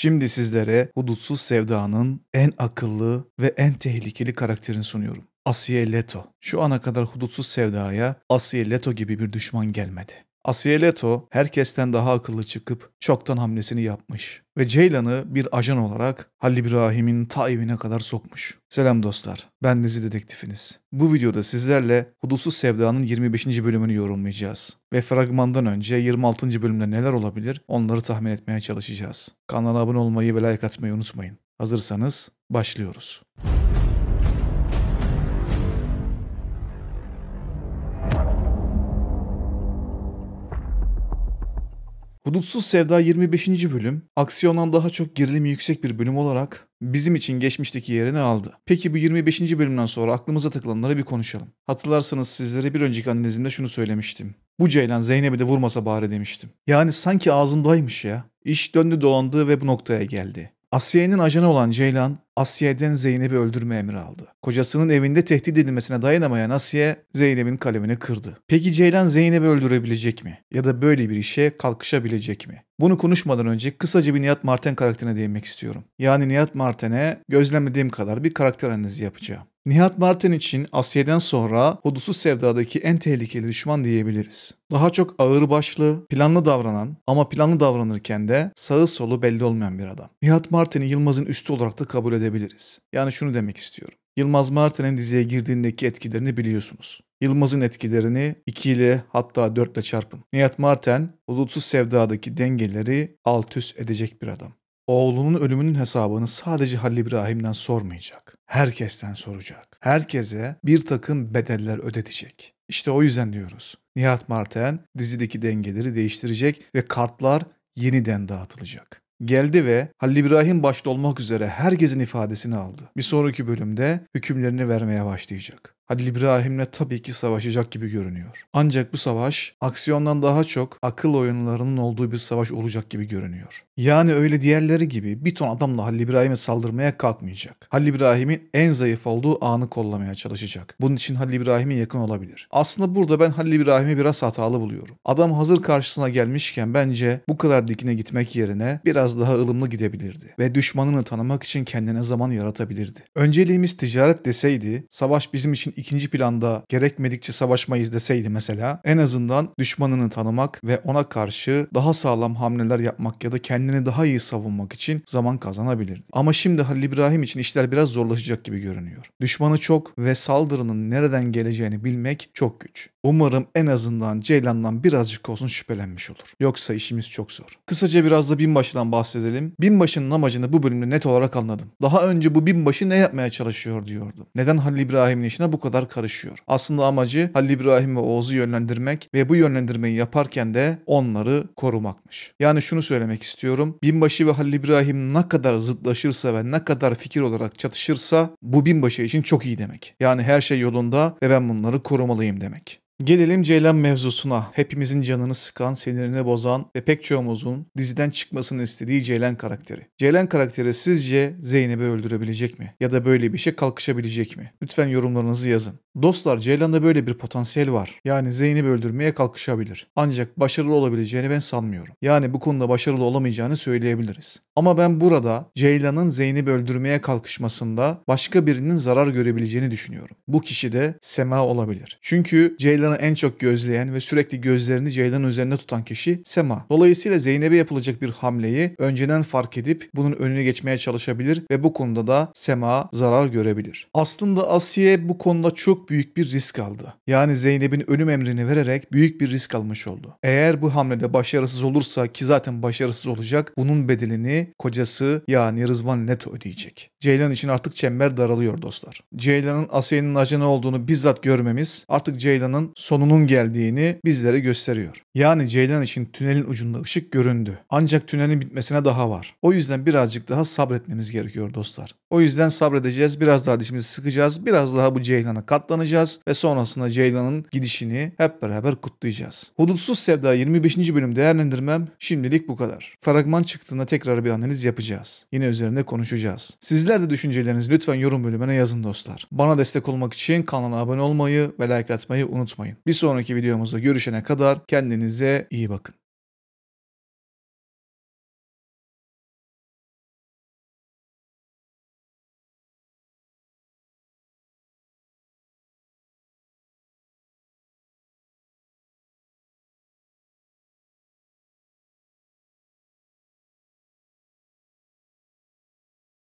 Şimdi sizlere Hudutsuz Sevda'nın en akıllı ve en tehlikeli karakterini sunuyorum. Asiye Leto. Şu ana kadar Hudutsuz Sevda'ya Asiye Leto gibi bir düşman gelmedi. Asiye Leto herkesten daha akıllı çıkıp çoktan hamlesini yapmış ve Ceylan'ı bir ajan olarak Halil İbrahim'in ta evine kadar sokmuş. Selam dostlar, ben Dizi Dedektifiniz. Bu videoda sizlerle Hudutsuz Sevda'nın 25. bölümünü yorumlayacağız ve fragmandan önce 26. bölümde neler olabilir onları tahmin etmeye çalışacağız. Kanala abone olmayı ve like atmayı unutmayın. Hazırsanız başlıyoruz. Hudutsuz Sevda 25. bölüm, aksiyondan daha çok gerilimi yüksek bir bölüm olarak bizim için geçmişteki yerini aldı. Peki bu 25. bölümden sonra aklımıza takılanları bir konuşalım. Hatırlarsanız sizlere bir önceki analizimde şunu söylemiştim. Bu Ceylan Zeynep'i de vurmasa bari demiştim. Yani sanki ağzımdaymış ya. İş döndü dolandı ve bu noktaya geldi. Asiye'nin ajanı olan Ceylan, Asiye'den Zeynep'i öldürme emri aldı. Kocasının evinde tehdit edilmesine dayanamayan Asiye, Zeynep'in kalemini kırdı. Peki Ceylan Zeynep'i öldürebilecek mi? Ya da böyle bir işe kalkışabilecek mi? Bunu konuşmadan önce kısaca bir Nihat Marten karakterine değinmek istiyorum. Yani Nihat Marten'e gözlemlediğim kadar bir karakter analizi yapacağım. Nihat Martin için Asya'dan sonra Hudutsuz Sevda'daki en tehlikeli düşman diyebiliriz. Daha çok ağırbaşlı, planlı davranan ama planlı davranırken de sağı solu belli olmayan bir adam. Nihat Martin'i Yılmaz'ın üstü olarak da kabul edebiliriz. Yani şunu demek istiyorum. Yılmaz Martin'in diziye girdiğindeki etkilerini biliyorsunuz. Yılmaz'ın etkilerini 2 ile hatta 4 ile çarpın. Nihat Martin, Hudutsuz Sevda'daki dengeleri alt üst edecek bir adam oğlunun ölümünün hesabını sadece Halil İbrahim'den sormayacak. Herkesten soracak. Herkese bir takım bedeller ödetecek. İşte o yüzden diyoruz. Nihat Marten dizideki dengeleri değiştirecek ve kartlar yeniden dağıtılacak. Geldi ve Halil İbrahim başta olmak üzere herkesin ifadesini aldı. Bir sonraki bölümde hükümlerini vermeye başlayacak. Halil İbrahim'le tabii ki savaşacak gibi görünüyor. Ancak bu savaş aksiyondan daha çok akıl oyunlarının olduğu bir savaş olacak gibi görünüyor. Yani öyle diğerleri gibi bir ton adamla Halil İbrahim'e saldırmaya kalkmayacak. Halil İbrahim'in en zayıf olduğu anı kollamaya çalışacak. Bunun için Halil İbrahim'e yakın olabilir. Aslında burada ben Halil İbrahim'i biraz hatalı buluyorum. Adam hazır karşısına gelmişken bence bu kadar dikine gitmek yerine biraz daha ılımlı gidebilirdi. Ve düşmanını tanımak için kendine zaman yaratabilirdi. Önceliğimiz ticaret deseydi savaş bizim için ikinci planda gerekmedikçe savaşmayı izleseydi mesela en azından düşmanını tanımak ve ona karşı daha sağlam hamleler yapmak ya da kendini daha iyi savunmak için zaman kazanabilirdi. Ama şimdi Halil İbrahim için işler biraz zorlaşacak gibi görünüyor. Düşmanı çok ve saldırının nereden geleceğini bilmek çok güç. Umarım en azından Ceylan'dan birazcık olsun şüphelenmiş olur. Yoksa işimiz çok zor. Kısaca biraz da binbaşıdan bahsedelim. Binbaşının amacını bu bölümde net olarak anladım. Daha önce bu binbaşı ne yapmaya çalışıyor diyordum. Neden Halil İbrahim'in işine bu kadar kadar karışıyor. Aslında amacı Halil İbrahim ve Oğuz'u yönlendirmek ve bu yönlendirmeyi yaparken de onları korumakmış. Yani şunu söylemek istiyorum. Binbaşı ve Halil İbrahim ne kadar zıtlaşırsa ve ne kadar fikir olarak çatışırsa bu binbaşı için çok iyi demek. Yani her şey yolunda ve ben bunları korumalıyım demek. Gelelim Ceylan mevzusuna. Hepimizin canını sıkan, sinirini bozan ve pek çoğumuzun diziden çıkmasını istediği Ceylan karakteri. Ceylan karakteri sizce Zeynep'i öldürebilecek mi? Ya da böyle bir şey kalkışabilecek mi? Lütfen yorumlarınızı yazın. Dostlar Ceylan'da böyle bir potansiyel var. Yani Zeynep'i öldürmeye kalkışabilir. Ancak başarılı olabileceğini ben sanmıyorum. Yani bu konuda başarılı olamayacağını söyleyebiliriz. Ama ben burada Ceylan'ın Zeynep'i öldürmeye kalkışmasında başka birinin zarar görebileceğini düşünüyorum. Bu kişi de Sema olabilir. Çünkü Ceylan Ceylan'ı en çok gözleyen ve sürekli gözlerini Ceylan'ın üzerinde tutan kişi Sema. Dolayısıyla Zeynep'e yapılacak bir hamleyi önceden fark edip bunun önüne geçmeye çalışabilir ve bu konuda da Sema zarar görebilir. Aslında Asiye bu konuda çok büyük bir risk aldı. Yani Zeynep'in ölüm emrini vererek büyük bir risk almış oldu. Eğer bu hamlede başarısız olursa ki zaten başarısız olacak bunun bedelini kocası yani Rızvan net ödeyecek. Ceylan için artık çember daralıyor dostlar. Ceylan'ın Asiye'nin ajanı olduğunu bizzat görmemiz artık Ceylan'ın sonunun geldiğini bizlere gösteriyor. Yani Ceylan için tünelin ucunda ışık göründü. Ancak tünelin bitmesine daha var. O yüzden birazcık daha sabretmemiz gerekiyor dostlar. O yüzden sabredeceğiz. Biraz daha dişimizi sıkacağız. Biraz daha bu Ceylan'a katlanacağız ve sonrasında Ceylan'ın gidişini hep beraber kutlayacağız. Hudutsuz Sevda 25. bölüm değerlendirmem şimdilik bu kadar. Fragman çıktığında tekrar bir analiz yapacağız. Yine üzerinde konuşacağız. Sizler de düşüncelerinizi lütfen yorum bölümüne yazın dostlar. Bana destek olmak için kanala abone olmayı ve like atmayı unutmayın. Bir sonraki videomuzda görüşene kadar kendinize iyi bakın.